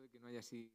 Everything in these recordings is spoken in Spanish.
de que no haya así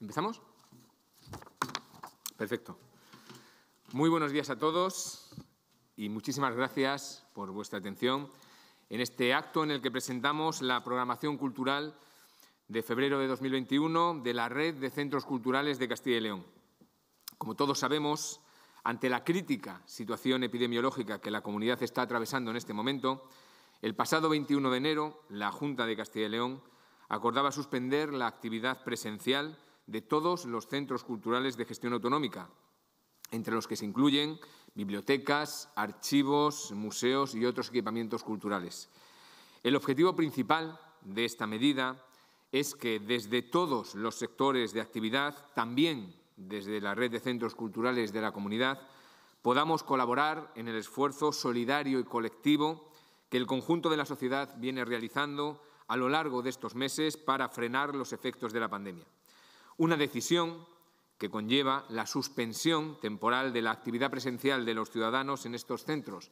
¿Empezamos? Perfecto. Muy buenos días a todos y muchísimas gracias por vuestra atención en este acto en el que presentamos la programación cultural de febrero de 2021 de la Red de Centros Culturales de Castilla y León. Como todos sabemos, ante la crítica situación epidemiológica que la comunidad está atravesando en este momento, el pasado 21 de enero, la Junta de Castilla y León acordaba suspender la actividad presencial de todos los centros culturales de gestión autonómica, entre los que se incluyen bibliotecas, archivos, museos y otros equipamientos culturales. El objetivo principal de esta medida es que desde todos los sectores de actividad, también desde la red de centros culturales de la comunidad, podamos colaborar en el esfuerzo solidario y colectivo que el conjunto de la sociedad viene realizando a lo largo de estos meses para frenar los efectos de la pandemia. Una decisión que conlleva la suspensión temporal de la actividad presencial de los ciudadanos en estos centros,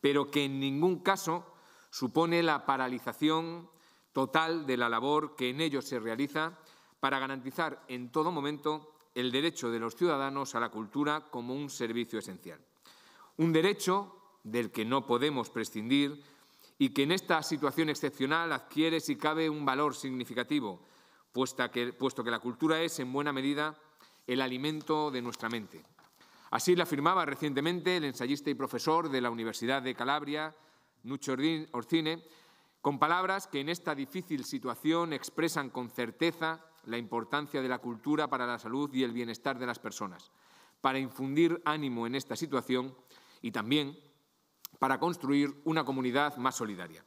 pero que en ningún caso supone la paralización total de la labor que en ellos se realiza para garantizar en todo momento el derecho de los ciudadanos a la cultura como un servicio esencial. Un derecho del que no podemos prescindir y que en esta situación excepcional adquiere, si cabe, un valor significativo, puesto que, puesto que la cultura es, en buena medida, el alimento de nuestra mente. Así lo afirmaba recientemente el ensayista y profesor de la Universidad de Calabria, Nucho Orcine, con palabras que en esta difícil situación expresan con certeza la importancia de la cultura para la salud y el bienestar de las personas, para infundir ánimo en esta situación y también para construir una comunidad más solidaria.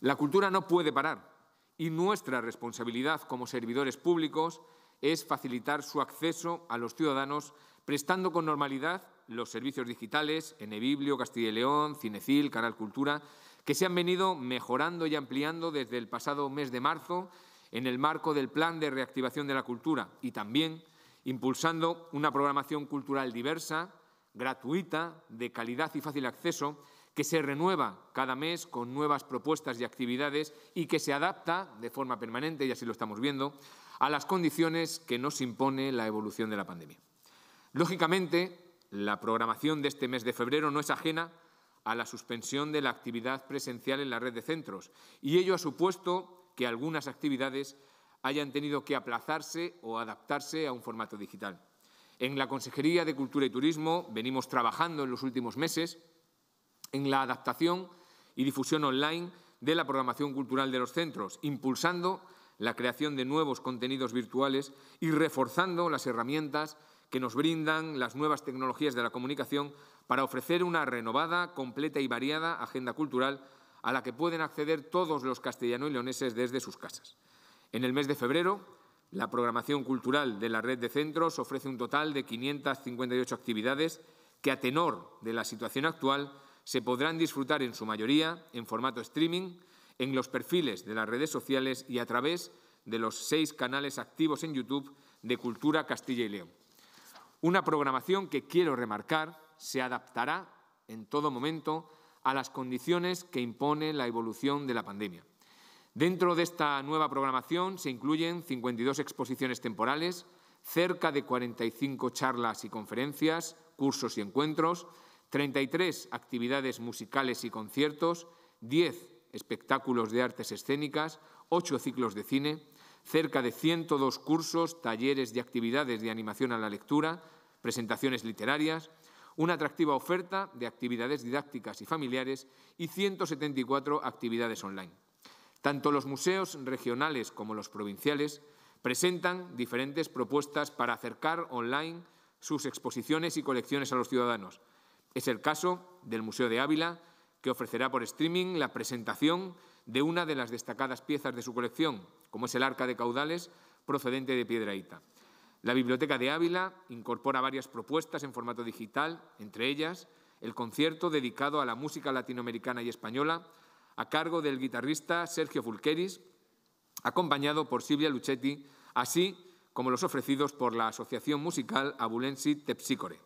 La cultura no puede parar y nuestra responsabilidad como servidores públicos es facilitar su acceso a los ciudadanos prestando con normalidad los servicios digitales, en EBiblio, Castilla y León, Cinecil, Canal Cultura, que se han venido mejorando y ampliando desde el pasado mes de marzo en el marco del Plan de Reactivación de la Cultura y también impulsando una programación cultural diversa, gratuita, de calidad y fácil acceso, que se renueva cada mes con nuevas propuestas y actividades y que se adapta de forma permanente, y así lo estamos viendo, a las condiciones que nos impone la evolución de la pandemia. Lógicamente, la programación de este mes de febrero no es ajena a la suspensión de la actividad presencial en la red de centros y ello ha supuesto que algunas actividades hayan tenido que aplazarse o adaptarse a un formato digital. En la Consejería de Cultura y Turismo venimos trabajando en los últimos meses en la adaptación y difusión online de la programación cultural de los centros, impulsando la creación de nuevos contenidos virtuales y reforzando las herramientas que nos brindan las nuevas tecnologías de la comunicación para ofrecer una renovada, completa y variada agenda cultural a la que pueden acceder todos los castellano y leoneses desde sus casas. En el mes de febrero, la programación cultural de la red de centros ofrece un total de 558 actividades que, a tenor de la situación actual, se podrán disfrutar en su mayoría en formato streaming, en los perfiles de las redes sociales y a través de los seis canales activos en YouTube de Cultura Castilla y León. Una programación que, quiero remarcar, se adaptará en todo momento a las condiciones que impone la evolución de la pandemia. Dentro de esta nueva programación se incluyen 52 exposiciones temporales, cerca de 45 charlas y conferencias, cursos y encuentros, 33 actividades musicales y conciertos, 10 espectáculos de artes escénicas, 8 ciclos de cine, cerca de 102 cursos, talleres y actividades de animación a la lectura, presentaciones literarias, una atractiva oferta de actividades didácticas y familiares y 174 actividades online. Tanto los museos regionales como los provinciales presentan diferentes propuestas para acercar online sus exposiciones y colecciones a los ciudadanos, es el caso del Museo de Ávila, que ofrecerá por streaming la presentación de una de las destacadas piezas de su colección, como es el Arca de Caudales, procedente de Piedraíta. La Biblioteca de Ávila incorpora varias propuestas en formato digital, entre ellas el concierto dedicado a la música latinoamericana y española, a cargo del guitarrista Sergio Fulqueris, acompañado por Silvia Luchetti, así como los ofrecidos por la Asociación Musical Abulensi Tepsicore.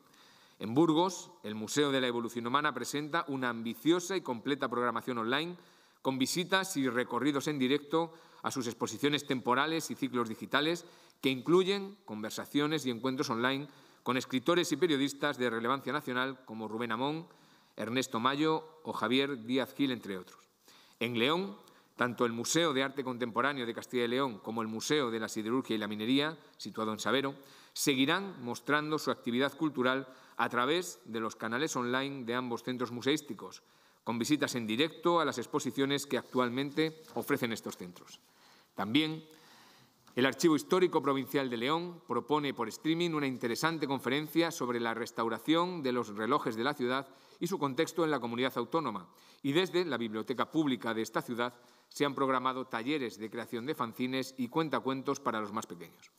En Burgos, el Museo de la Evolución Humana presenta una ambiciosa y completa programación online con visitas y recorridos en directo a sus exposiciones temporales y ciclos digitales que incluyen conversaciones y encuentros online con escritores y periodistas de relevancia nacional como Rubén Amón, Ernesto Mayo o Javier Díaz Gil, entre otros. En León, tanto el Museo de Arte Contemporáneo de Castilla y León como el Museo de la Siderurgia y la Minería, situado en Sabero, seguirán mostrando su actividad cultural a través de los canales online de ambos centros museísticos, con visitas en directo a las exposiciones que actualmente ofrecen estos centros. También el Archivo Histórico Provincial de León propone por streaming una interesante conferencia sobre la restauración de los relojes de la ciudad y su contexto en la comunidad autónoma. Y desde la Biblioteca Pública de esta ciudad se han programado talleres de creación de fanzines y cuentacuentos para los más pequeños.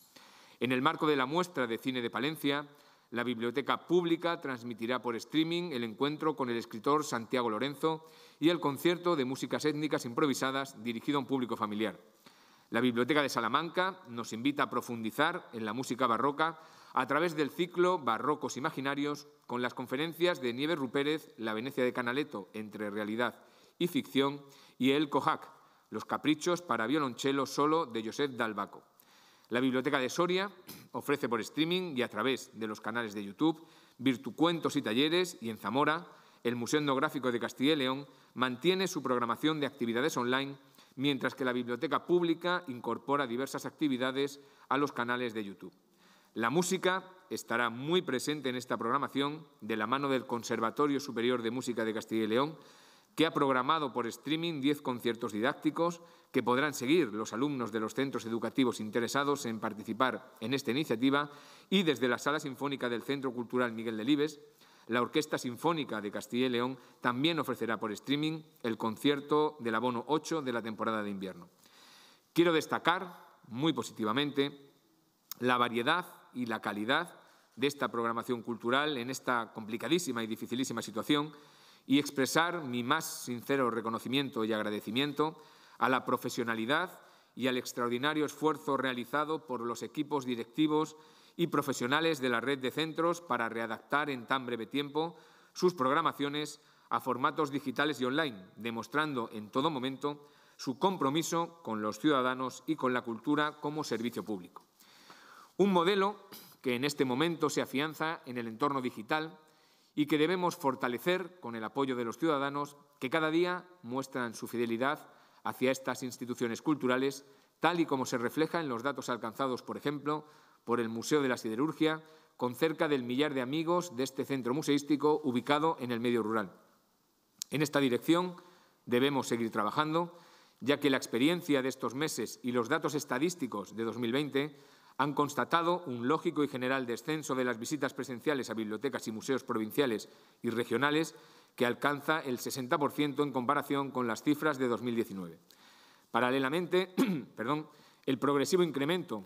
En el marco de la muestra de cine de Palencia, la Biblioteca Pública transmitirá por streaming el encuentro con el escritor Santiago Lorenzo y el concierto de músicas étnicas improvisadas dirigido a un público familiar. La Biblioteca de Salamanca nos invita a profundizar en la música barroca a través del ciclo Barrocos Imaginarios con las conferencias de Nieves Rupérez, La Venecia de Canaletto, entre realidad y ficción, y El Cojac, Los caprichos para violonchelo solo de Josep Dalbaco. La Biblioteca de Soria ofrece por streaming y a través de los canales de YouTube virtucuentos y talleres y en Zamora el Museo Etnográfico de Castilla y León mantiene su programación de actividades online mientras que la Biblioteca Pública incorpora diversas actividades a los canales de YouTube. La música estará muy presente en esta programación de la mano del Conservatorio Superior de Música de Castilla y León, que ha programado por streaming 10 conciertos didácticos que podrán seguir los alumnos de los centros educativos interesados en participar en esta iniciativa y desde la Sala Sinfónica del Centro Cultural Miguel de Libes, la Orquesta Sinfónica de Castilla y León también ofrecerá por streaming el concierto del abono 8 de la temporada de invierno. Quiero destacar muy positivamente la variedad y la calidad de esta programación cultural en esta complicadísima y dificilísima situación y expresar mi más sincero reconocimiento y agradecimiento a la profesionalidad y al extraordinario esfuerzo realizado por los equipos directivos y profesionales de la red de centros para readaptar en tan breve tiempo sus programaciones a formatos digitales y online, demostrando en todo momento su compromiso con los ciudadanos y con la cultura como servicio público. Un modelo que en este momento se afianza en el entorno digital y que debemos fortalecer con el apoyo de los ciudadanos que cada día muestran su fidelidad hacia estas instituciones culturales, tal y como se refleja en los datos alcanzados, por ejemplo, por el Museo de la Siderurgia, con cerca del millar de amigos de este centro museístico ubicado en el medio rural. En esta dirección debemos seguir trabajando, ya que la experiencia de estos meses y los datos estadísticos de 2020 han constatado un lógico y general descenso de las visitas presenciales a bibliotecas y museos provinciales y regionales que alcanza el 60% en comparación con las cifras de 2019. Paralelamente, perdón, el progresivo incremento,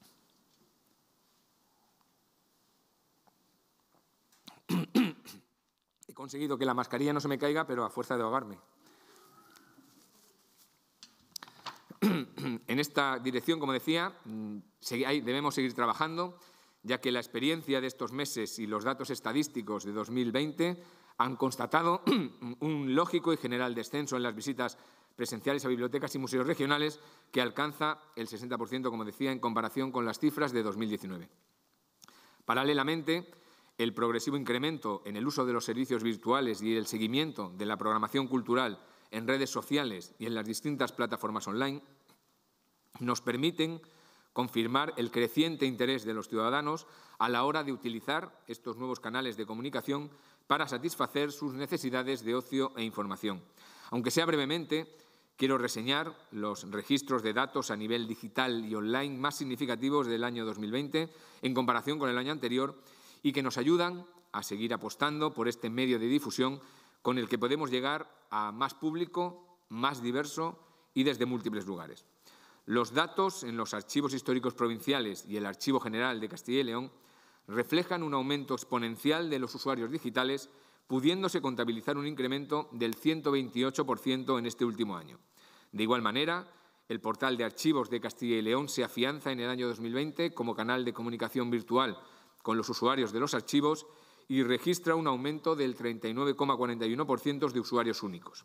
he conseguido que la mascarilla no se me caiga, pero a fuerza de ahogarme. en esta dirección, como decía, mm, debemos seguir trabajando ya que la experiencia de estos meses y los datos estadísticos de 2020 han constatado un lógico y general descenso en las visitas presenciales a bibliotecas y museos regionales, que alcanza el 60%, como decía, en comparación con las cifras de 2019. Paralelamente, el progresivo incremento en el uso de los servicios virtuales y el seguimiento de la programación cultural en redes sociales y en las distintas plataformas online nos permiten confirmar el creciente interés de los ciudadanos a la hora de utilizar estos nuevos canales de comunicación para satisfacer sus necesidades de ocio e información. Aunque sea brevemente, quiero reseñar los registros de datos a nivel digital y online más significativos del año 2020 en comparación con el año anterior y que nos ayudan a seguir apostando por este medio de difusión con el que podemos llegar a más público, más diverso y desde múltiples lugares. Los datos en los archivos históricos provinciales y el Archivo General de Castilla y León reflejan un aumento exponencial de los usuarios digitales, pudiéndose contabilizar un incremento del 128% en este último año. De igual manera, el portal de archivos de Castilla y León se afianza en el año 2020 como canal de comunicación virtual con los usuarios de los archivos y registra un aumento del 39,41% de usuarios únicos.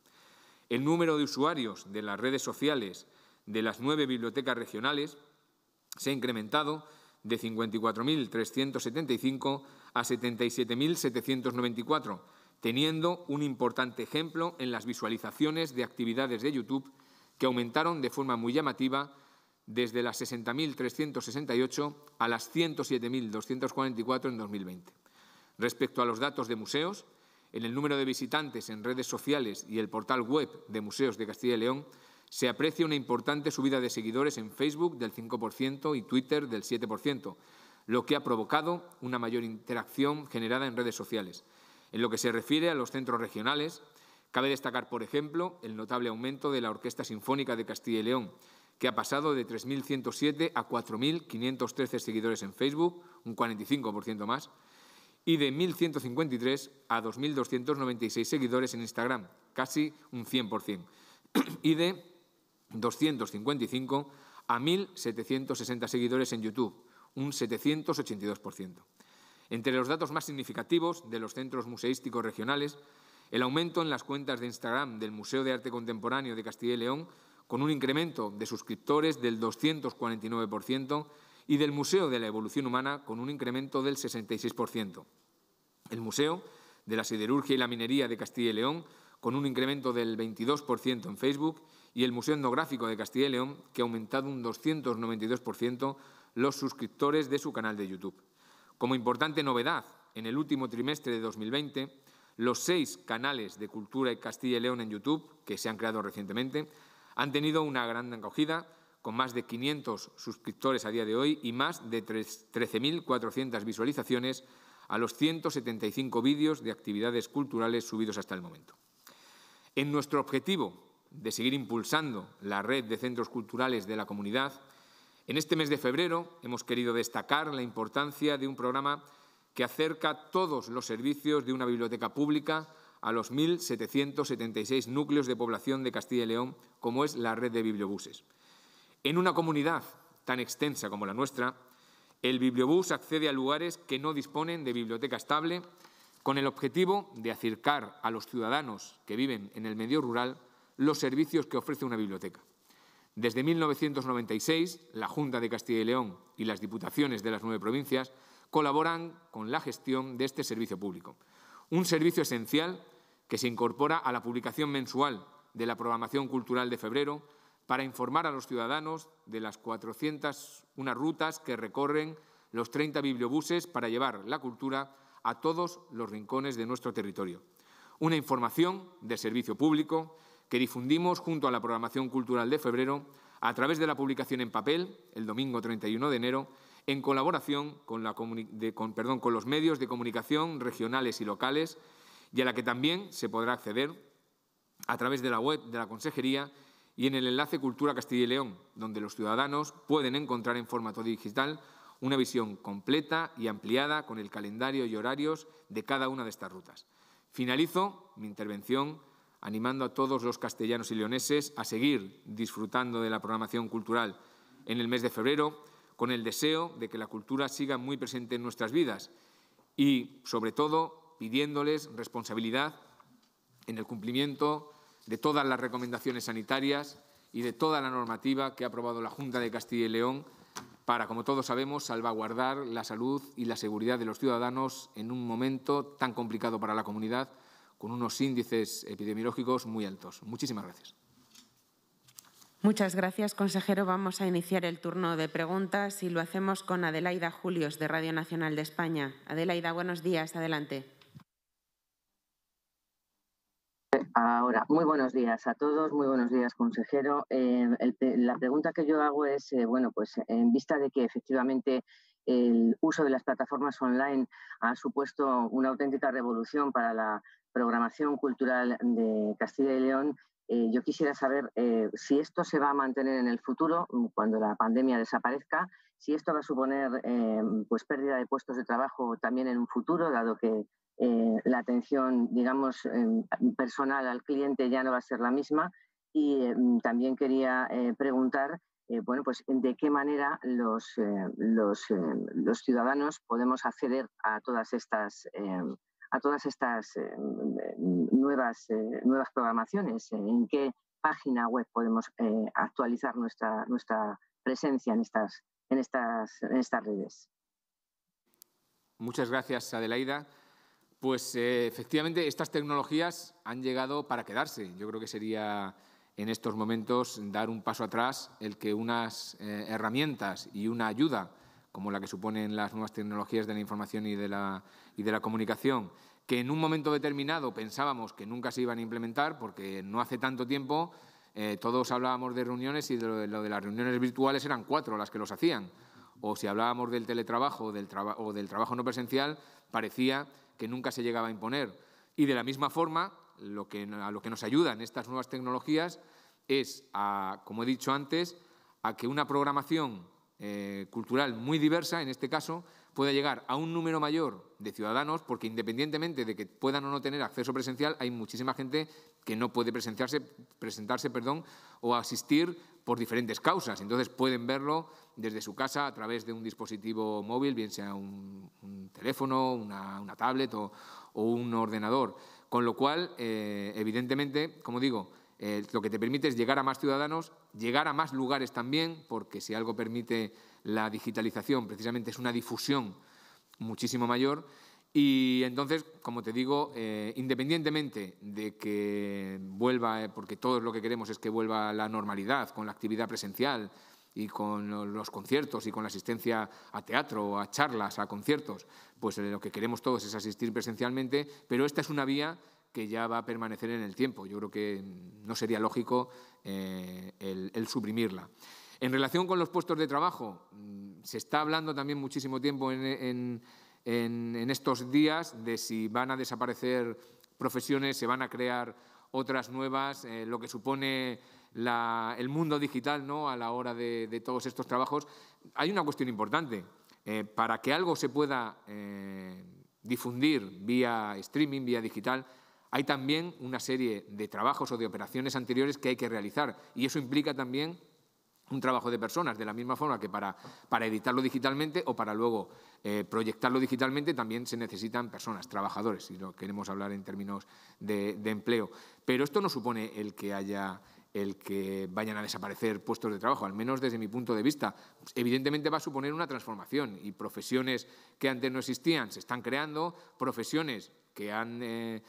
el número de usuarios de las redes sociales de las nueve bibliotecas regionales se ha incrementado de 54.375 a 77.794, teniendo un importante ejemplo en las visualizaciones de actividades de YouTube que aumentaron de forma muy llamativa desde las 60.368 a las 107.244 en 2020. Respecto a los datos de museos, en el número de visitantes en redes sociales y el portal web de Museos de Castilla y León, se aprecia una importante subida de seguidores en Facebook del 5% y Twitter del 7%, lo que ha provocado una mayor interacción generada en redes sociales. En lo que se refiere a los centros regionales, cabe destacar, por ejemplo, el notable aumento de la Orquesta Sinfónica de Castilla y León, que ha pasado de 3.107 a 4.513 seguidores en Facebook, un 45% más, y de 1.153 a 2.296 seguidores en Instagram, casi un 100%, y de 255 a 1.760 seguidores en YouTube, un 782%. Entre los datos más significativos de los centros museísticos regionales, el aumento en las cuentas de Instagram del Museo de Arte Contemporáneo de Castilla y León, con un incremento de suscriptores del 249%, y del Museo de la Evolución Humana con un incremento del 66%. El Museo de la Siderurgia y la Minería de Castilla y León con un incremento del 22% en Facebook y el Museo Etnográfico de Castilla y León que ha aumentado un 292% los suscriptores de su canal de YouTube. Como importante novedad, en el último trimestre de 2020, los seis canales de Cultura de Castilla y León en YouTube, que se han creado recientemente, han tenido una gran acogida con más de 500 suscriptores a día de hoy y más de 13.400 visualizaciones a los 175 vídeos de actividades culturales subidos hasta el momento. En nuestro objetivo de seguir impulsando la red de centros culturales de la comunidad, en este mes de febrero hemos querido destacar la importancia de un programa que acerca todos los servicios de una biblioteca pública a los 1.776 núcleos de población de Castilla y León, como es la red de bibliobuses. En una comunidad tan extensa como la nuestra, el bibliobús accede a lugares que no disponen de biblioteca estable con el objetivo de acercar a los ciudadanos que viven en el medio rural los servicios que ofrece una biblioteca. Desde 1996, la Junta de Castilla y León y las Diputaciones de las nueve provincias colaboran con la gestión de este servicio público. Un servicio esencial que se incorpora a la publicación mensual de la programación cultural de febrero, para informar a los ciudadanos de las 401 rutas que recorren los 30 bibliobuses para llevar la cultura a todos los rincones de nuestro territorio. Una información de servicio público que difundimos junto a la programación cultural de febrero a través de la publicación en papel el domingo 31 de enero en colaboración con, con los medios de comunicación regionales y locales y a la que también se podrá acceder a través de la web de la Consejería y en el enlace Cultura Castilla y León, donde los ciudadanos pueden encontrar en formato digital una visión completa y ampliada con el calendario y horarios de cada una de estas rutas. Finalizo mi intervención animando a todos los castellanos y leoneses a seguir disfrutando de la programación cultural en el mes de febrero, con el deseo de que la cultura siga muy presente en nuestras vidas y, sobre todo, pidiéndoles responsabilidad en el cumplimiento de todas las recomendaciones sanitarias y de toda la normativa que ha aprobado la Junta de Castilla y León para, como todos sabemos, salvaguardar la salud y la seguridad de los ciudadanos en un momento tan complicado para la comunidad, con unos índices epidemiológicos muy altos. Muchísimas gracias. Muchas gracias, consejero. Vamos a iniciar el turno de preguntas y lo hacemos con Adelaida Julios, de Radio Nacional de España. Adelaida, buenos días. Adelante. Ahora, muy buenos días a todos, muy buenos días, consejero. Eh, la pregunta que yo hago es, eh, bueno, pues en vista de que efectivamente el uso de las plataformas online ha supuesto una auténtica revolución para la programación cultural de Castilla y León, eh, yo quisiera saber si esto se va a mantener en el futuro, mm, cuando la pandemia desaparezca, si esto va a suponer pues pérdida de puestos de trabajo también en un futuro, dado que eh, la atención, digamos, em, personal al cliente ya no va a ser la misma. Y em, también quería eh, preguntar, eh, bueno, pues de qué manera los, los, ciudadanos podemos acceder a todas estas, em, a todas estas nuevas, nuevas programaciones, en qué página web podemos actualizar nuestra, nuestra presencia en estas, en estas, en estas redes. Muchas gracias, Adelaida. Pues eh, efectivamente estas tecnologías han llegado para quedarse. Yo creo que sería en estos momentos dar un paso atrás el que unas eh, herramientas y una ayuda como la que suponen las nuevas tecnologías de la información y de la, de la comunicación, que en un momento determinado pensábamos que nunca se iban a implementar, porque no hace tanto tiempo eh, todos hablábamos de reuniones y de lo, de las reuniones virtuales eran cuatro las que los hacían. O si hablábamos del teletrabajo del o del trabajo no presencial, parecía que nunca se llegaba a imponer. Y de la misma forma, lo que, a lo que nos ayudan estas nuevas tecnologías es, a, como he dicho antes, a que una programación eh, cultural muy diversa, en este caso, pueda llegar a un número mayor de ciudadanos, porque independientemente de que puedan o no tener acceso presencial, hay muchísima gente que no puede presenciarse, presentarse perdón, o asistir por diferentes causas. Entonces pueden verlo desde su casa a través de un dispositivo móvil, bien sea un teléfono, una, tablet o, un ordenador. Con lo cual, eh, evidentemente, como digo, eh, lo que te permite es llegar a más ciudadanos, llegar a más lugares también, porque si algo permite la digitalización, precisamente es una difusión muchísimo mayor. Y entonces, como te digo, eh, independientemente de que vuelva, porque todo lo que queremos es que vuelva la normalidad con la actividad presencial, y con los conciertos y con la asistencia a teatro, a charlas, a conciertos, pues eh, lo que queremos todos es asistir presencialmente, pero esta es una vía que ya va a permanecer en el tiempo. Yo creo que no sería lógico eh, el, suprimirla. En relación con los puestos de trabajo, mm, se está hablando también muchísimo tiempo en, estos días de si van a desaparecer profesiones, se van a crear otras nuevas, eh, lo que supone el mundo digital ¿no? a la hora de, todos estos trabajos, hay una cuestión importante. Eh, para que algo se pueda eh, difundir vía streaming, vía digital, hay también una serie de trabajos o de operaciones anteriores que hay que realizar. Y eso implica también un trabajo de personas, de la misma forma que para, para editarlo digitalmente o para luego eh, proyectarlo digitalmente también se necesitan personas, trabajadores, si lo queremos hablar en términos de empleo. Pero esto no supone el que haya el que vayan a desaparecer puestos de trabajo, al menos desde mi punto de vista. Evidentemente va a suponer una transformación y profesiones que antes no existían se están creando, profesiones que han, eh,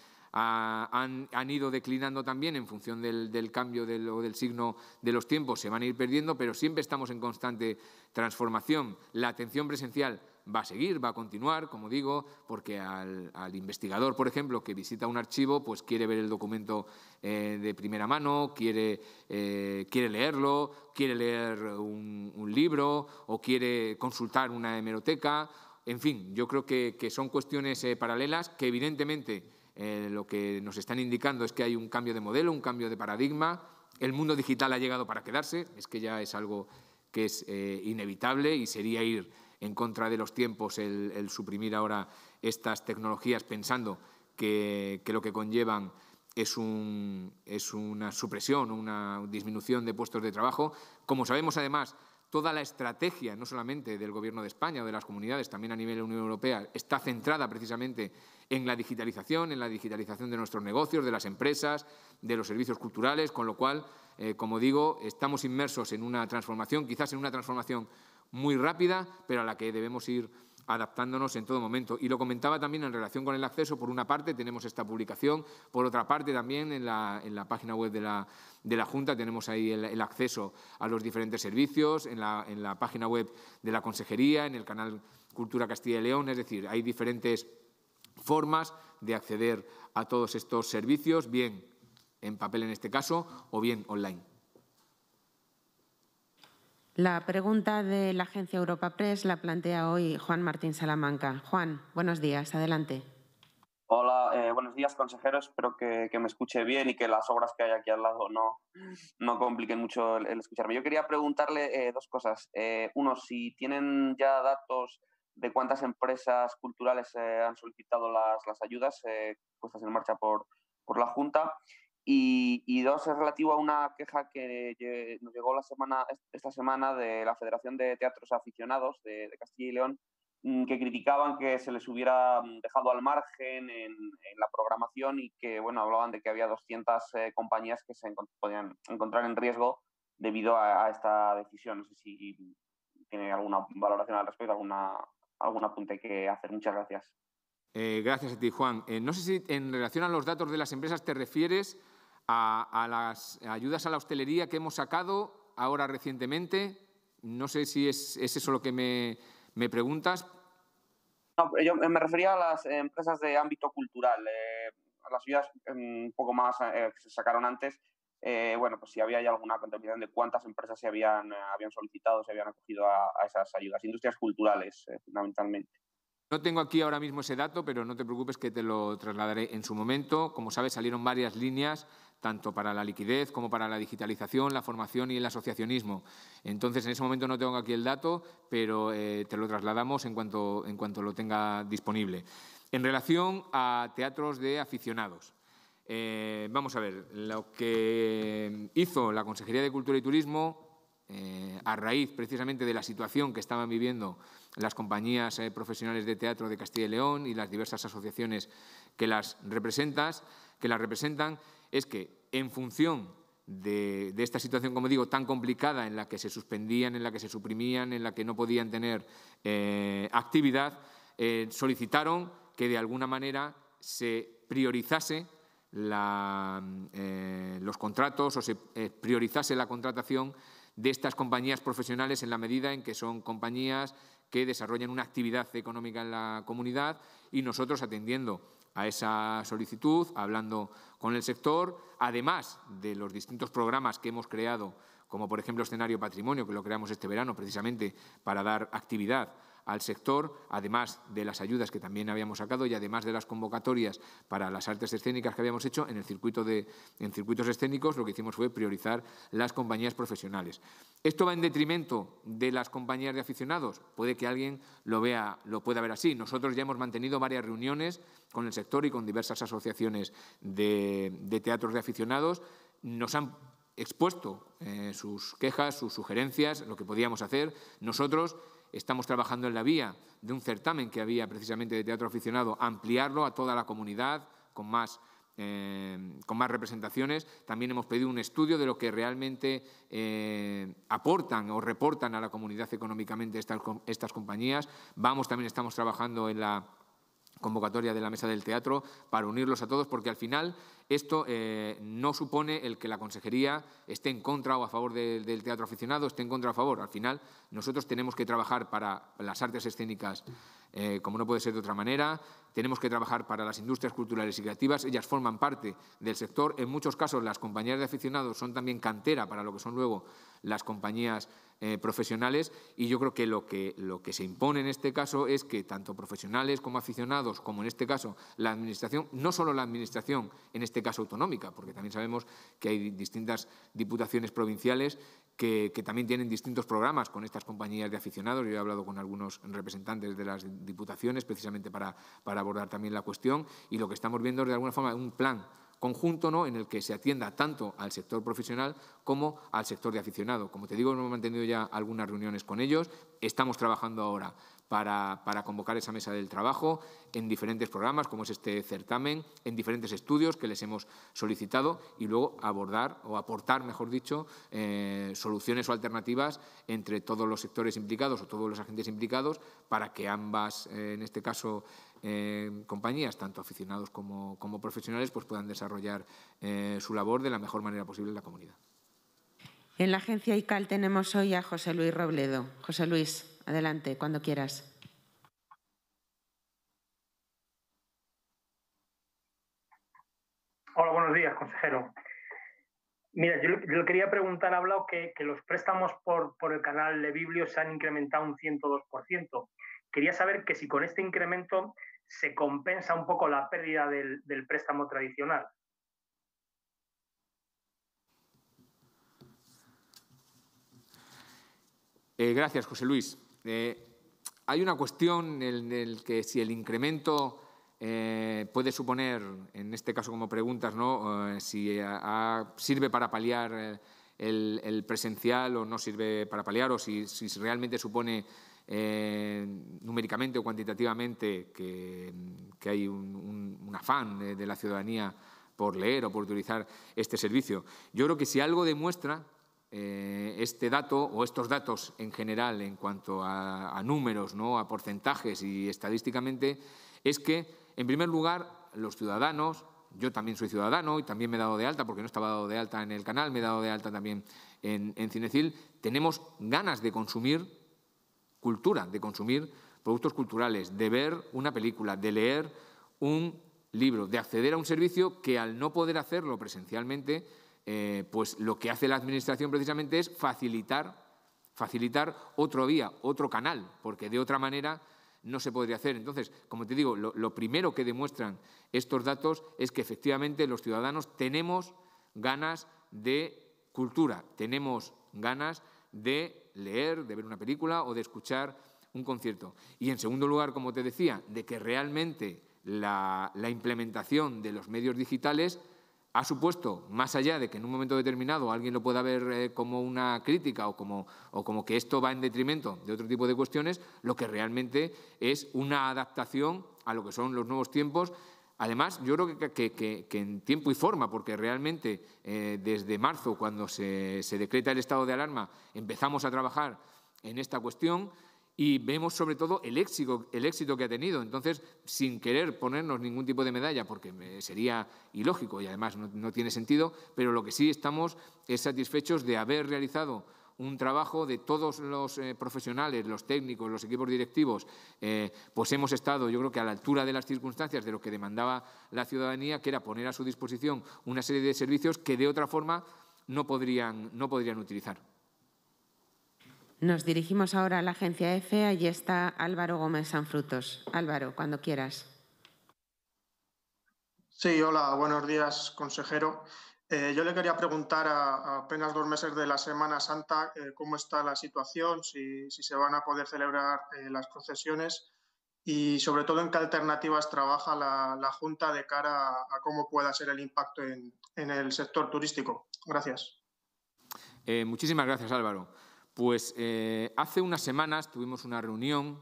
ido declinando también en función del, cambio del, o del signo de los tiempos, se van a ir perdiendo, pero siempre estamos en constante transformación. La atención presencial va a seguir, va a continuar, como digo, porque al, investigador, por ejemplo, que visita un archivo, pues quiere ver el documento eh, de primera mano, quiere, eh, quiere leerlo, quiere leer un, libro o quiere consultar una hemeroteca. En fin, yo creo que, son cuestiones eh, paralelas que evidentemente lo que nos están indicando es que hay un cambio de modelo, un cambio de paradigma. El mundo digital ha llegado para quedarse, es que ya es algo que es inevitable y sería ir en contra de los tiempos el, suprimir ahora estas tecnologías pensando que, lo que conllevan es, una supresión, una disminución de puestos de trabajo. Como sabemos, además, toda la estrategia, no solamente del Gobierno de España o de las comunidades, también a nivel de la Unión Europea, está centrada precisamente en la digitalización, en la digitalización de nuestros negocios, de las empresas, de los servicios culturales, con lo cual, eh, como digo, estamos inmersos en una transformación, quizás en una transformación muy rápida, pero a la que debemos ir adaptándonos en todo momento. Y lo comentaba también en relación con el acceso. Por una parte tenemos esta publicación, por otra parte también en la, página web de la, Junta tenemos ahí el, acceso a los diferentes servicios, en la, en la página web de la Consejería, en el canal Cultura Castilla y León, es decir, hay diferentes formas de acceder a todos estos servicios, bien en papel en este caso o bien online. La pregunta de la agencia Europa Press la plantea hoy Juan Martín Salamanca. Juan, buenos días, adelante. Hola, eh, buenos días, consejeros. Espero que, me escuche bien y que las obras que hay aquí al lado no, no compliquen mucho el, escucharme. Yo quería preguntarle eh, dos cosas. Eh, uno, si tienen ya datos de cuántas empresas culturales han solicitado las, ayudas puestas en marcha por, por la Junta. Y, dos, es relativo a una queja que nos llegó la semana, esta semana de la Federación de Teatros Aficionados de, Castilla y León, mm, que criticaban que se les hubiera mm, dejado al margen en, la programación y que, bueno, hablaban de que había 200 eh, compañías que se podían encontrar en riesgo debido a, esta decisión. No sé si tiene alguna valoración al respecto, alguna, algún apunte que hacer. Muchas gracias. Eh, gracias a ti, Juan. Eh, no sé si en relación a los datos de las empresas te refieres a, las ayudas a la hostelería que hemos sacado ahora recientemente. No sé si es, eso lo que me, me preguntas. No, yo me refería a las empresas de ámbito cultural, a eh, las ayudas em, un poco más que eh, se sacaron antes. Eh, bueno, pues si había ya alguna contemplación de cuántas empresas se habían, habían solicitado, se habían acogido a esas ayudas, industrias culturales fundamentalmente. No tengo aquí ahora mismo ese dato, pero no te preocupes que te lo trasladaré en su momento. Como sabes, salieron varias líneas tanto para la liquidez como para la digitalización, la formación y el asociacionismo. Entonces, en ese momento no tengo aquí el dato, pero eh, te lo trasladamos en cuanto, en cuanto lo tenga disponible. En relación a teatros de aficionados, eh, vamos a ver, lo que hizo la Consejería de Cultura y Turismo eh, a raíz precisamente de la situación que estaban viviendo las compañías profesionales de teatro de Castilla y León y las diversas asociaciones que las, representas, que las representan, es que en función de, esta situación, como digo, tan complicada en la que se suspendían, en la que se suprimían, en la que no podían tener eh, actividad, eh, solicitaron que de alguna manera se priorizase eh, los contratos o se priorizase la contratación de estas compañías profesionales en la medida en que son compañías que desarrollan una actividad económica en la comunidad y nosotros atendiendo a esa solicitud, hablando con el sector, además de los distintos programas que hemos creado, como por ejemplo Escenario Patrimonio, que lo creamos este verano precisamente para dar actividad al sector, además de las ayudas que también habíamos sacado y además de las convocatorias para las artes escénicas que habíamos hecho en, el circuito de, en circuitos escénicos, lo que hicimos fue priorizar las compañías profesionales. ¿Esto va en detrimento de las compañías de aficionados? Puede que alguien lo, vea, lo pueda ver así. Nosotros ya hemos mantenido varias reuniones con el sector y con diversas asociaciones de, teatros de aficionados. Nos han expuesto eh, sus quejas, sus sugerencias, lo que podíamos hacer. Nosotros Estamos trabajando en la vía de un certamen que había precisamente de teatro aficionado, ampliarlo a toda la comunidad con más eh, con más representaciones. También hemos pedido un estudio de lo que realmente eh, aportan o reportan a la comunidad económicamente estas, estas compañías. Vamos, también estamos trabajando en la convocatoria de la Mesa del Teatro para unirlos a todos, porque al final esto eh, no supone el que la Consejería esté en contra o a favor del teatro aficionado, esté en contra o a favor. Al final nosotros tenemos que trabajar para las artes escénicas eh, como no puede ser de otra manera. Tenemos que trabajar para las industrias culturales y creativas. Ellas forman parte del sector. En muchos casos, las compañías de aficionados son también cantera para lo que son luego las compañías eh, profesionales. Y yo creo que lo, que lo que se impone en este caso es que tanto profesionales como aficionados, como en este caso la Administración, no solo la Administración, en este caso autonómica, porque también sabemos que hay distintas diputaciones provinciales que, también tienen distintos programas con estas compañías de aficionados. Yo he hablado con algunos representantes de las diputaciones precisamente para, abordar también la cuestión y lo que estamos viendo es de alguna forma un plan conjunto ¿no? en el que se atienda tanto al sector profesional como al sector de aficionado. Como te digo, hemos mantenido ya algunas reuniones con ellos, estamos trabajando ahora para, convocar esa mesa del trabajo en diferentes programas, como es este certamen, en diferentes estudios que les hemos solicitado y luego abordar o aportar, mejor dicho, eh, soluciones o alternativas entre todos los sectores implicados o todos los agentes implicados para que ambas, eh, en este caso, eh, compañías, tanto aficionados como, profesionales, pues puedan desarrollar su labor de la mejor manera posible en la comunidad. En la agencia ICAL tenemos hoy a José Luis Robledo. José Luis. Adelante, cuando quieras. Hola, buenos días, consejero. Mira, yo, quería preguntar, ha hablado que, los préstamos por, el canal de Biblio se han incrementado un 102%. Quería saber que si con este incremento se compensa un poco la pérdida del, préstamo tradicional. Eh, gracias, José Luis. Eh, hay una cuestión en la que si el incremento eh, puede suponer, en este caso como preguntas, ¿no? Eh, si sirve para paliar el, presencial o no sirve para paliar, o si, realmente supone numéricamente o cuantitativamente que, hay un, afán de, la ciudadanía por leer o por utilizar este servicio. Yo creo que si algo demuestra eh, este dato o estos datos en general en cuanto a, números, ¿no? a porcentajes y estadísticamente, es que, en primer lugar, los ciudadanos, yo también soy ciudadano y también me he dado de alta, porque no estaba dado de alta en el canal, me he dado de alta también en, en Cinecil, tenemos ganas de consumir cultura, de consumir productos culturales, de ver una película, de leer un libro, de acceder a un servicio que al no poder hacerlo presencialmente, eh, pues lo que hace la Administración precisamente es facilitar, facilitar otro vía, otro canal, porque de otra manera no se podría hacer. Entonces, como te digo, lo, primero que demuestran estos datos es que efectivamente los ciudadanos tenemos ganas de cultura, tenemos ganas de leer, de ver una película o de escuchar un concierto. Y en segundo lugar, como te decía, de que realmente la implementación de los medios digitales ha supuesto, más allá de que en un momento determinado alguien lo pueda ver eh, como una crítica o como, que esto va en detrimento de otro tipo de cuestiones, lo que realmente es una adaptación a lo que son los nuevos tiempos. Además, yo creo que, en tiempo y forma, porque realmente eh, desde marzo, cuando se, se decreta el estado de alarma, empezamos a trabajar en esta cuestión y vemos sobre todo el éxito, el éxito que ha tenido. Entonces, sin querer ponernos ningún tipo de medalla, porque sería ilógico y además no, tiene sentido, pero lo que sí estamos es satisfechos de haber realizado un trabajo de todos los eh, profesionales, los técnicos, los equipos directivos, eh, pues hemos estado, yo creo que a la altura de las circunstancias de lo que demandaba la ciudadanía, que era poner a su disposición una serie de servicios que de otra forma no podrían, no podrían utilizar. Nos dirigimos ahora a la agencia EFE. Allí está Álvaro Gómez Sanfrutos. Álvaro, cuando quieras. Sí, hola, buenos días, consejero. Eh, yo le quería preguntar a, apenas dos meses de la Semana Santa eh, cómo está la situación, si, se van a poder celebrar eh, las procesiones y sobre todo en qué alternativas trabaja la, Junta de cara a, cómo pueda ser el impacto en el sector turístico. Gracias. muchísimas gracias, Álvaro. Pues eh, hace unas semanas tuvimos una reunión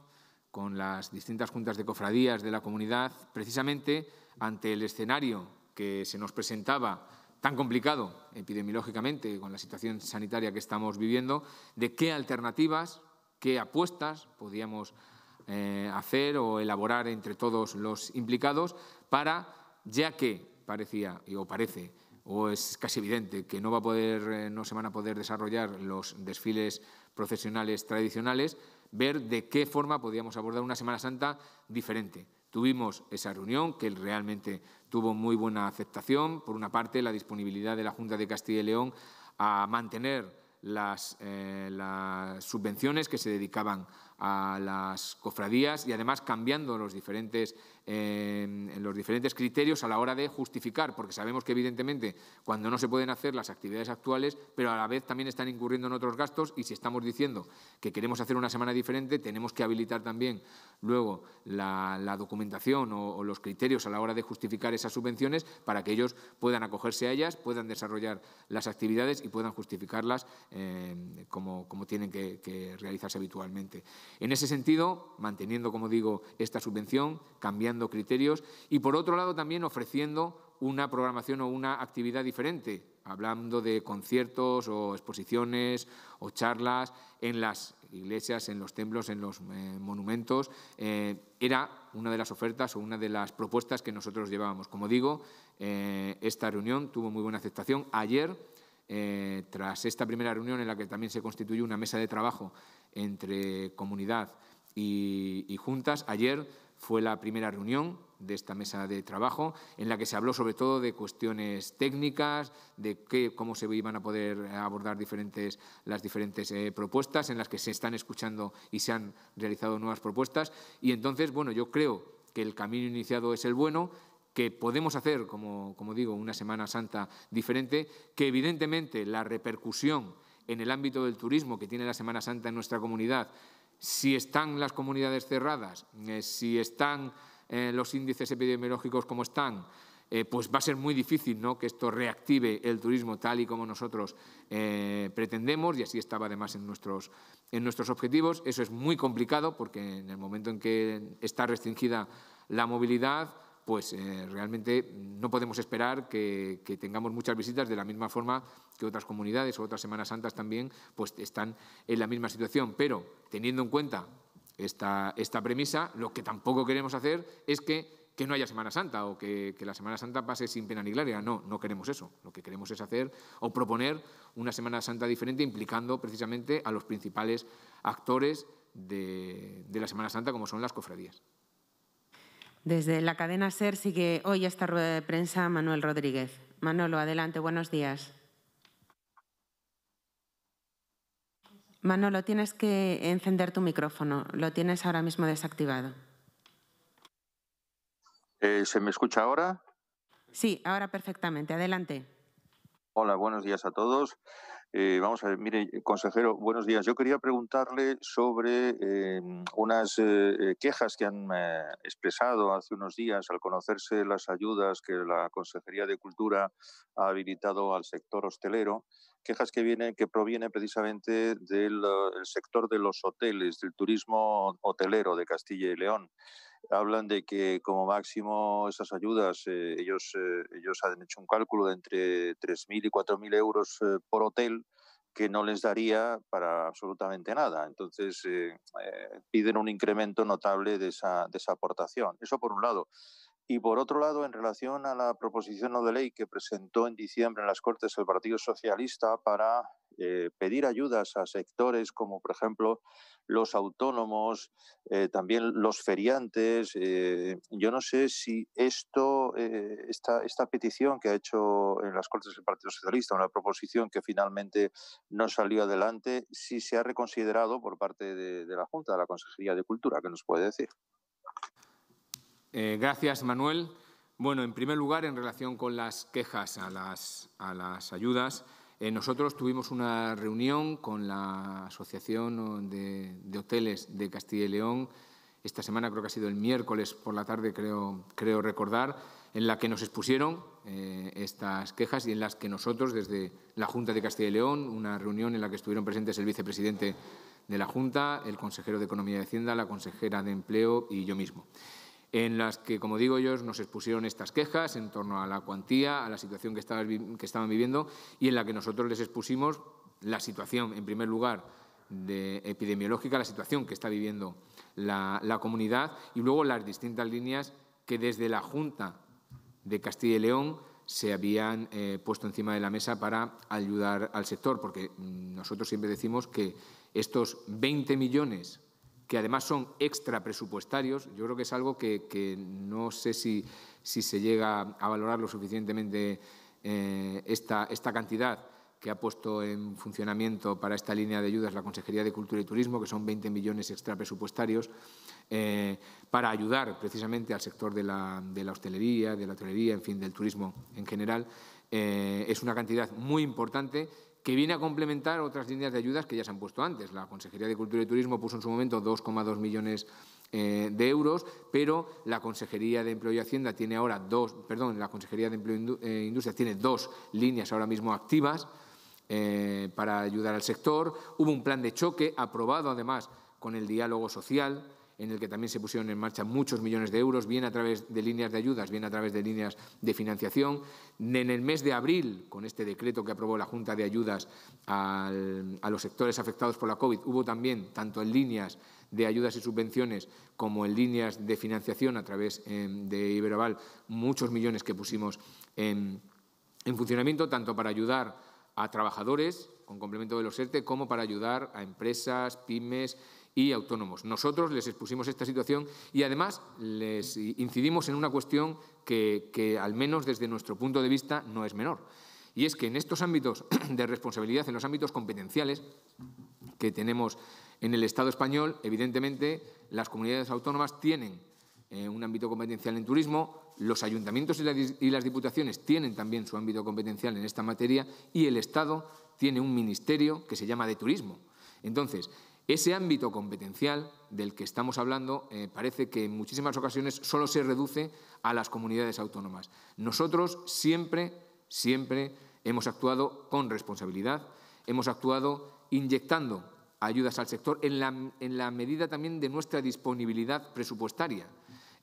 con las distintas juntas de cofradías de la comunidad, precisamente ante el escenario que se nos presentaba tan complicado epidemiológicamente con la situación sanitaria que estamos viviendo, de qué alternativas, qué apuestas podíamos eh, hacer o elaborar entre todos los implicados para, ya que parecía o parece o es casi evidente que no, va a poder, eh, no se van a poder desarrollar los desfiles profesionales tradicionales, ver de qué forma podíamos abordar una Semana Santa diferente. Tuvimos esa reunión que realmente tuvo muy buena aceptación. Por una parte, la disponibilidad de la Junta de Castilla y León a mantener las eh, subvenciones que se dedicaban a las cofradías y además cambiando los diferentes los diferentes criterios a la hora de justificar, porque sabemos que evidentemente cuando no se pueden hacer las actividades actuales, pero a la vez también están incurriendo en otros gastos y si estamos diciendo que queremos hacer una semana diferente, tenemos que habilitar también luego la, documentación o, los criterios a la hora de justificar esas subvenciones para que ellos puedan acogerse a ellas, puedan desarrollar las actividades y puedan justificarlas eh, como, como, tienen que realizarse habitualmente. En ese sentido, manteniendo, como digo, esta subvención, cambiando criterios y, por otro lado, también ofreciendo una programación o una actividad diferente, hablando de conciertos o exposiciones o charlas en las iglesias, en los templos, en los eh, monumentos. Eh, era una de las ofertas o una de las propuestas que nosotros llevábamos. Como digo, eh, esta reunión tuvo muy buena aceptación. Ayer, tras esta primera reunión en la que también se constituyó una mesa de trabajo entre comunidad y, y juntas, ayer fue la primera reunión de esta mesa de trabajo, en la que se habló sobre todo de cuestiones técnicas, de cómo se iban a poder abordar las diferentes eh, propuestas, en las que se están escuchando y se han realizado nuevas propuestas. Y entonces, bueno, yo creo que el camino iniciado es el bueno, que podemos hacer, como digo, una Semana Santa diferente, que evidentemente la repercusión en el ámbito del turismo que tiene la Semana Santa en nuestra comunidad si están las comunidades cerradas, eh, si están eh, los índices epidemiológicos como están, eh, pues va a ser muy difícil ¿no? que esto reactive el turismo tal y como nosotros pretendemos, y así estaba además en nuestros objetivos. Eso es muy complicado porque en el momento en que está restringida la movilidad, pues eh, realmente no podemos esperar que, tengamos muchas visitas de la misma forma que otras comunidades o otras Semanas Santas también pues están en la misma situación. Pero teniendo en cuenta esta, premisa, lo que tampoco queremos hacer es que no haya Semana Santa o que, la Semana Santa pase sin pena ni gloria. No, no queremos eso. Lo que queremos es hacer o proponer una Semana Santa diferente implicando precisamente a los principales actores de la Semana Santa como son las cofradías. Desde la cadena SER sigue hoy esta rueda de prensa Manuel Rodríguez. Manolo, adelante, buenos días. Manolo, tienes que encender tu micrófono. Lo tienes ahora mismo desactivado. Eh, ¿Se me escucha ahora? Sí, ahora perfectamente. Adelante. Hola, buenos días a todos. Eh, vamos a ver, mire, consejero, buenos días. Yo quería preguntarle sobre em, unas eh, quejas que han eh, expresado hace unos días al conocerse las ayudas que la Consejería de Cultura ha habilitado al sector hostelero, quejas que vienen, que provienen precisamente del sector de los hoteles, del turismo hotelero de Castilla y León hablan de que como máximo esas ayudas, eh, ellos, eh, ellos han hecho un cálculo de entre 3.000 y 4.000 euros eh, por hotel que no les daría para absolutamente nada. Entonces piden un incremento notable de esa, de esa aportación. Eso por un lado. Y por otro lado, en relación a la proposición no de ley que presentó en diciembre en las Cortes el Partido Socialista para eh, pedir ayudas a sectores como, por ejemplo, los autónomos, eh, también los feriantes. Eh, yo no sé si esto, esta, petición que ha hecho en las Cortes el Partido Socialista, una proposición que finalmente no salió adelante, si se ha reconsiderado por parte de, de la Junta, de la Consejería de Cultura, ¿qué nos puede decir? Eh, gracias, Manuel. Bueno, en primer lugar, en relación con las quejas a las, ayudas, eh, nosotros tuvimos una reunión con la Asociación de, Hoteles de Castilla y León esta semana, creo que ha sido el miércoles por la tarde, creo, recordar, en la que nos expusieron eh, estas quejas y en las que nosotros, desde la Junta de Castilla y León, una reunión en la que estuvieron presentes el vicepresidente de la Junta, el consejero de Economía y Hacienda, la consejera de Empleo y yo mismo en las que, como digo ellos, nos expusieron estas quejas en torno a la cuantía, a la situación que, estaban viviendo y en la que nosotros les expusimos la situación, en primer lugar, epidemiológica, la situación que está viviendo la, comunidad y luego las distintas líneas que desde la Junta de Castilla y León se habían eh, puesto encima de la mesa para ayudar al sector, porque mm, nosotros siempre decimos que estos 20 millones que además son extra presupuestarios. Yo creo que es algo que, no sé si, se llega a valorar lo suficientemente eh, esta, cantidad que ha puesto en funcionamiento para esta línea de ayudas la Consejería de Cultura y Turismo, que son 20 millones extra presupuestarios, eh, para ayudar precisamente al sector de la, hostelería, de la hotelería, en fin, del turismo en general. Eh, es una cantidad muy importante que viene a complementar otras líneas de ayudas que ya se han puesto antes. La Consejería de Cultura y Turismo puso en su momento 2,2 millones eh, de euros, pero la Consejería de Empleo y Hacienda tiene ahora dos, perdón, la Consejería de e eh, Industria tiene dos líneas ahora mismo activas eh, para ayudar al sector. Hubo un plan de choque aprobado además con el diálogo social en el que también se pusieron en marcha muchos millones de euros, bien a través de líneas de ayudas, bien a través de líneas de financiación. En el mes de abril, con este decreto que aprobó la Junta de Ayudas a los sectores afectados por la COVID, hubo también, tanto en líneas de ayudas y subvenciones como en líneas de financiación a través em, de Iberaval, muchos millones que pusimos en, en funcionamiento, tanto para ayudar a trabajadores con complemento de los ERTE, como para ayudar a empresas, pymes, autónomos. Nosotros les expusimos esta situación y además les incidimos en una cuestión que, al menos desde nuestro punto de vista no es menor. Y es que en estos ámbitos de responsabilidad, en los ámbitos competenciales que tenemos en el Estado español, evidentemente las comunidades autónomas tienen eh, un ámbito competencial en turismo, los ayuntamientos y las diputaciones tienen también su ámbito competencial en esta materia y el Estado tiene un ministerio que se llama de turismo. Entonces, ese ámbito competencial del que estamos hablando eh, parece que en muchísimas ocasiones solo se reduce a las comunidades autónomas. Nosotros siempre, siempre hemos actuado con responsabilidad, hemos actuado inyectando ayudas al sector la, en la medida también de nuestra disponibilidad presupuestaria.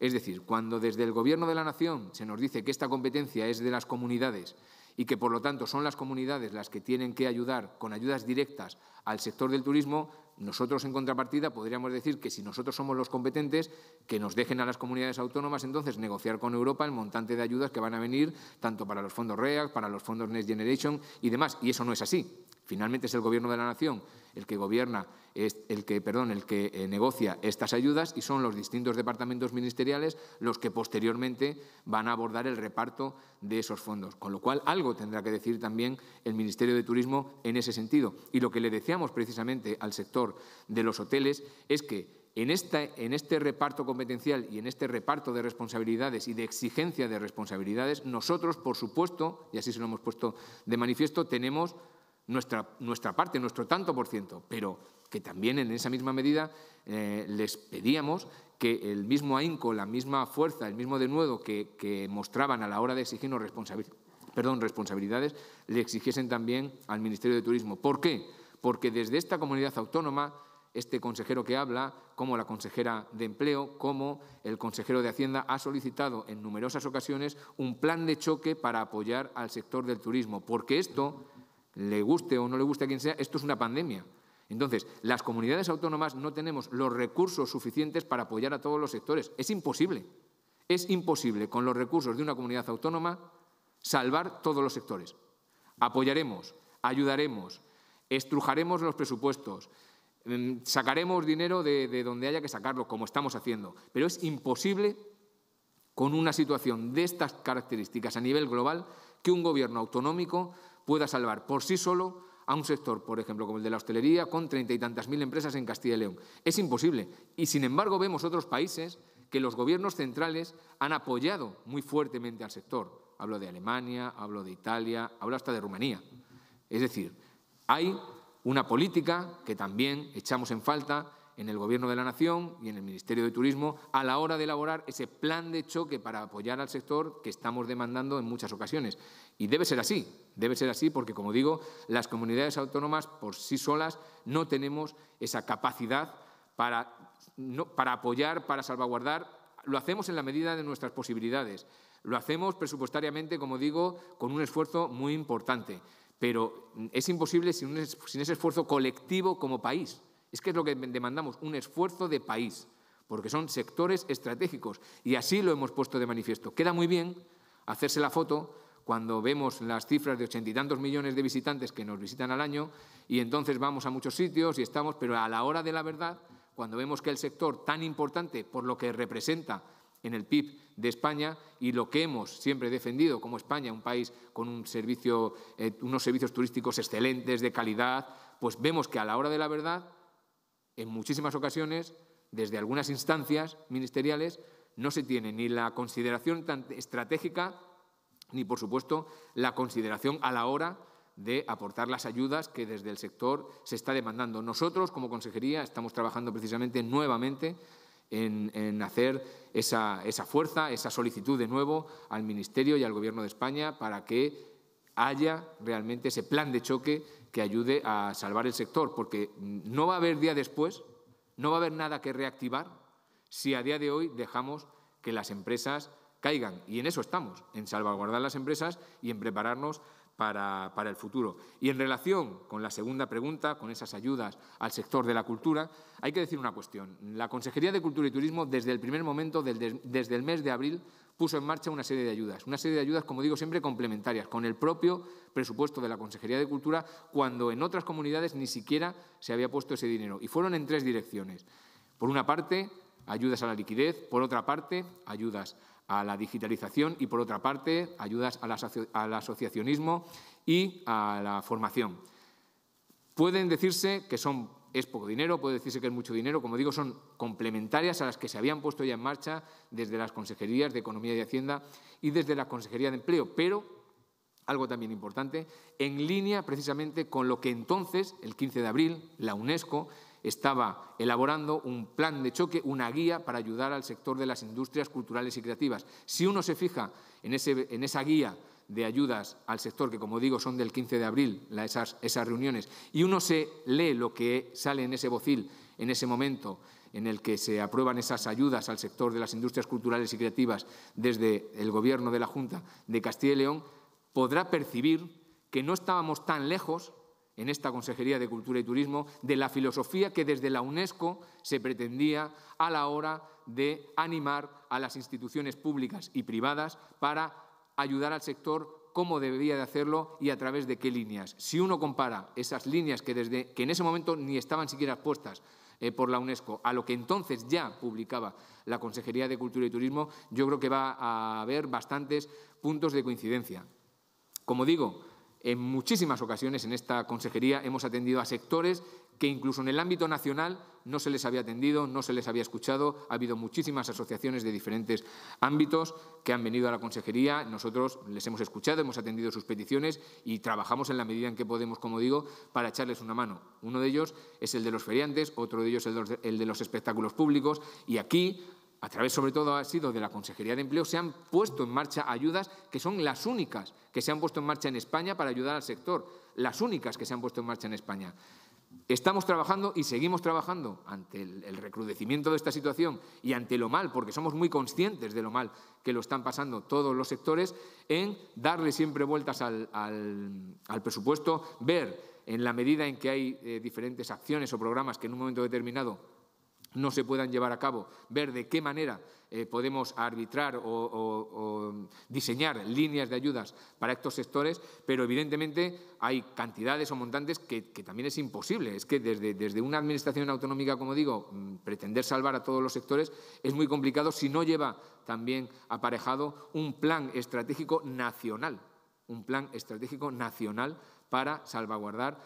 Es decir, cuando desde el Gobierno de la Nación se nos dice que esta competencia es de las comunidades y que, por lo tanto, son las comunidades las que tienen que ayudar con ayudas directas al sector del turismo, nosotros, en contrapartida, podríamos decir que si nosotros somos los competentes, que nos dejen a las comunidades autónomas entonces negociar con Europa el montante de ayudas que van a venir tanto para los fondos REAC, para los fondos Next Generation y demás. Y eso no es así. Finalmente es el Gobierno de la Nación el que gobierna, el que, perdón, el que eh, negocia estas ayudas y son los distintos departamentos ministeriales los que posteriormente van a abordar el reparto de esos fondos. Con lo cual, algo tendrá que decir también el Ministerio de Turismo en ese sentido. Y lo que le decíamos precisamente al sector de los hoteles es que en, este reparto competencial y en este reparto de responsabilidades y de exigencia de responsabilidades, nosotros, por supuesto, y así se lo hemos puesto de manifiesto, tenemos nuestra, nuestra parte, nuestro tanto por ciento, pero que también en esa misma medida eh, les pedíamos que el mismo ahínco, la misma fuerza, el mismo denuedo que, que mostraban a la hora de exigirnos responsabilidades, le exigiesen también al Ministerio de Turismo. ¿Por qué? Porque desde esta comunidad autónoma, este consejero que habla, como la consejera de Empleo, como el consejero de Hacienda, ha solicitado en numerosas ocasiones un plan de choque para apoyar al sector del turismo, porque esto le guste o no le guste a quien sea, esto es una pandemia. Entonces, las comunidades autónomas no tenemos los recursos suficientes para apoyar a todos los sectores. Es imposible. Es imposible con los recursos de una comunidad autónoma salvar todos los sectores. Apoyaremos, ayudaremos, estrujaremos los presupuestos, mm, sacaremos dinero de, de, donde haya que sacarlo, como estamos haciendo. Pero es imposible, con una situación de estas características a nivel global, que un gobierno autonómico pueda salvar por sí solo a un sector, por ejemplo, como el de la hostelería, con treinta y tantas mil empresas en Castilla y León. Es imposible. Y sin embargo vemos otros países que los gobiernos centrales han apoyado muy fuertemente al sector. Hablo de Alemania, hablo de Italia, hablo hasta de Rumanía. Es decir, hay una política que también echamos en falta en el Gobierno de la Nación y en el Ministerio de Turismo a la hora de elaborar ese plan de choque para apoyar al sector que estamos demandando en muchas ocasiones. Y debe ser así. Debe ser así porque, como digo, las comunidades autónomas por sí solas no tenemos esa capacidad para, para apoyar, para salvaguardar. Lo hacemos en la medida de nuestras posibilidades. Lo hacemos presupuestariamente, como digo, con un esfuerzo muy importante. Pero es imposible sin, sin ese esfuerzo colectivo como país. Es que es lo que demandamos, un esfuerzo de país, porque son sectores estratégicos. Y así lo hemos puesto de manifiesto. Queda muy bien hacerse la foto cuando vemos las cifras de ochenta y tantos millones de visitantes que nos visitan al año y entonces vamos a muchos sitios y estamos, pero a la hora de la verdad, cuando vemos que el sector tan importante por lo que representa en el PIB de España y lo que hemos siempre defendido como España, un país con eh, unos servicios turísticos excelentes, de calidad, pues vemos que a la hora de la verdad, en muchísimas ocasiones, desde algunas instancias ministeriales, no se tiene ni la consideración tan estratégica ni, por supuesto, la consideración a la hora de aportar las ayudas que desde el sector se está demandando. Nosotros, como consejería, estamos trabajando precisamente nuevamente en, hacer esa fuerza, esa solicitud de nuevo al Ministerio y al Gobierno de España para que haya realmente ese plan de choque que ayude a salvar el sector, porque no va a haber día después, no va a haber nada que reactivar si a día de hoy dejamos que las empresas caigan. Y en eso estamos, en salvaguardar las empresas y en prepararnos para, el futuro. Y en relación con la segunda pregunta, con esas ayudas al sector de la cultura, hay que decir una cuestión. La Consejería de Cultura y Turismo, desde el primer momento, desde el mes de abril, puso en marcha una serie de ayudas. Una serie de ayudas, como digo, siempre complementarias, con el propio presupuesto de la Consejería de Cultura, cuando en otras comunidades ni siquiera se había puesto ese dinero. Y fueron en tres direcciones. Por una parte, ayudas a la liquidez. Por otra parte, ayudas a la digitalización y, por otra parte, ayudas al, asociacionismo y a la formación. Pueden decirse que son, es poco dinero, puede decirse que es mucho dinero, como digo, son complementarias a las que se habían puesto ya en marcha desde las consejerías de Economía y Hacienda y desde la Consejería de Empleo, pero, algo también importante, en línea precisamente con lo que entonces, el 15 de abril, la UNESCO estaba elaborando un plan de choque, una guía para ayudar al sector de las industrias culturales y creativas. Si uno se fija en, ese, en esa guía de ayudas al sector, que como digo son del 15 de abril esas, esas reuniones, y uno se lee lo que sale en ese bocil en ese momento en el que se aprueban esas ayudas al sector de las industrias culturales y creativas desde el Gobierno de la Junta de Castilla y León, podrá percibir que no estábamos tan lejos en esta Consejería de Cultura y Turismo de la filosofía que desde la UNESCO se pretendía a la hora de animar a las instituciones públicas y privadas para ayudar al sector cómo debería de hacerlo y a través de qué líneas. Si uno compara esas líneas que, desde, que en ese momento ni estaban siquiera puestas eh, por la UNESCO a lo que entonces ya publicaba la Consejería de Cultura y Turismo, yo creo que va a haber bastantes puntos de coincidencia. Como digo, en muchísimas ocasiones en esta consejería hemos atendido a sectores que incluso en el ámbito nacional no se les había atendido, no se les había escuchado. Ha habido muchísimas asociaciones de diferentes ámbitos que han venido a la consejería. Nosotros les hemos escuchado, hemos atendido sus peticiones y trabajamos en la medida en que podemos, como digo, para echarles una mano. Uno de ellos es el de los feriantes, otro de ellos el de los espectáculos públicos y aquí a través sobre todo ha sido de la Consejería de Empleo, se han puesto en marcha ayudas que son las únicas que se han puesto en marcha en España para ayudar al sector, las únicas que se han puesto en marcha en España. Estamos trabajando y seguimos trabajando ante el, recrudecimiento de esta situación y ante lo mal, porque somos muy conscientes de lo mal que lo están pasando todos los sectores, en darle siempre vueltas al, presupuesto, ver en la medida en que hay eh, diferentes acciones o programas que en un momento determinado no se puedan llevar a cabo, ver de qué manera eh, podemos arbitrar o, diseñar líneas de ayudas para estos sectores, pero evidentemente hay cantidades o montantes que, también es imposible. Es que desde, desde, una administración autonómica, como digo, mm, pretender salvar a todos los sectores es muy complicado si no lleva también aparejado un plan estratégico nacional, un plan estratégico nacional para salvaguardar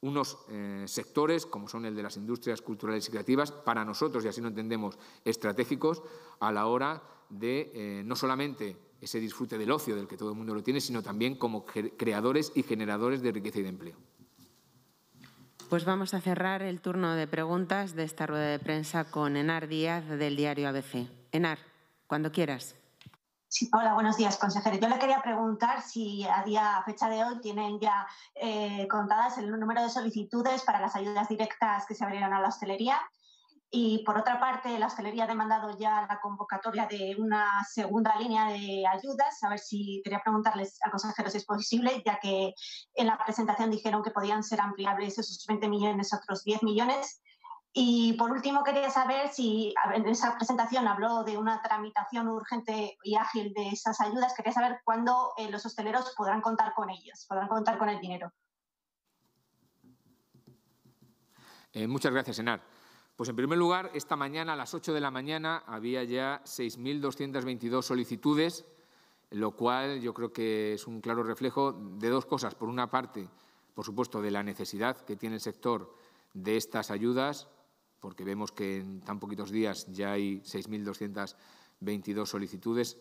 unos eh, sectores, como son el de las industrias culturales y creativas, para nosotros, y así lo entendemos, estratégicos a la hora de eh, no solamente ese disfrute del ocio del que todo el mundo lo tiene, sino también como creadores y generadores de riqueza y de empleo. Pues vamos a cerrar el turno de preguntas de esta rueda de prensa con Enar Díaz del diario ABC. Enar, cuando quieras hola, buenos días, consejeros. Yo le quería preguntar si a día fecha de hoy tienen ya eh, contadas el número de solicitudes para las ayudas directas que se abrieron a la hostelería. Y por otra parte, la hostelería ha demandado ya la convocatoria de una segunda línea de ayudas. A ver si quería preguntarles al consejero si es posible, ya que en la presentación dijeron que podían ser ampliables esos 20 millones, otros 10 millones. Y por último, quería saber si en esa presentación habló de una tramitación urgente y ágil de esas ayudas. Quería saber cuándo eh, los hosteleros podrán contar con ellas, podrán contar con el dinero. Eh, muchas gracias, Enar. Pues en primer lugar, esta mañana a las 8 de la mañana había ya 6.222 solicitudes, lo cual yo creo que es un claro reflejo de dos cosas. Por una parte, por supuesto, de la necesidad que tiene el sector de estas ayudas, porque vemos que en tan poquitos días ya hay 6.222 solicitudes.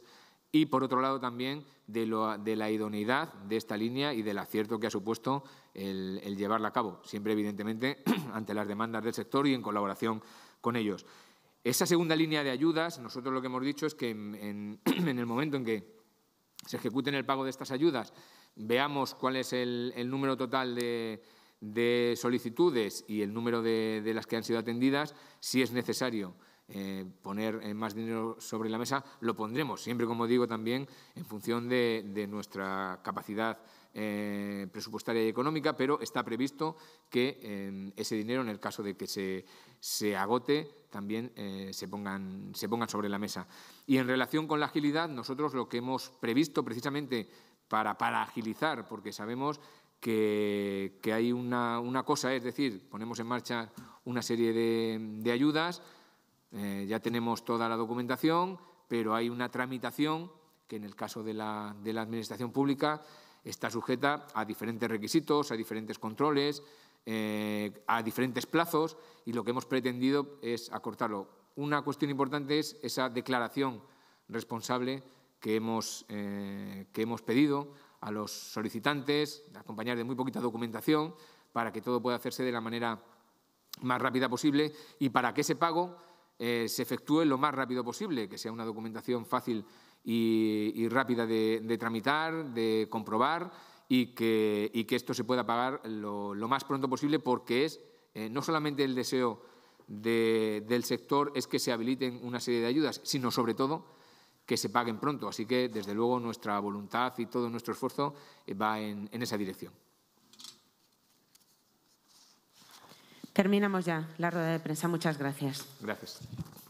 Y, por otro lado, también de, la idoneidad de esta línea y del acierto que ha supuesto el, llevarla a cabo, siempre, evidentemente, ante las demandas del sector y en colaboración con ellos. Esa segunda línea de ayudas, nosotros lo que hemos dicho es que en, el momento en que se ejecuten el pago de estas ayudas, veamos cuál es el, el número total de, de solicitudes y el número de, de las que han sido atendidas, si es necesario eh, poner eh, más dinero sobre la mesa, lo pondremos, siempre, como digo, también en función de, nuestra capacidad eh, presupuestaria y económica, pero está previsto que ese dinero, en el caso de que se, se agote, también se, pongan, se pongan sobre la mesa. Y en relación con la agilidad, nosotros lo que hemos previsto precisamente para, para agilizar, porque sabemos que, hay una, cosa, es decir, ponemos en marcha una serie de, ayudas, eh, ya tenemos toda la documentación, pero hay una tramitación que en el caso de la, Administración Pública está sujeta a diferentes requisitos, a diferentes controles, eh, a diferentes plazos y lo que hemos pretendido es acortarlo. Una cuestión importante es esa declaración responsable que hemos eh, pedido a los solicitantes, acompañar de muy poquita documentación para que todo pueda hacerse de la manera más rápida posible y para que ese pago eh, se efectúe lo más rápido posible, que sea una documentación fácil y, rápida de, tramitar, de comprobar y que, que esto se pueda pagar lo, más pronto posible porque es eh, no solamente el deseo del sector es que se habiliten una serie de ayudas, sino sobre todo que se paguen pronto. Así que, desde luego, nuestra voluntad y todo nuestro esfuerzo eh, va en, esa dirección. Terminamos ya la rueda de prensa. Muchas gracias. Gracias.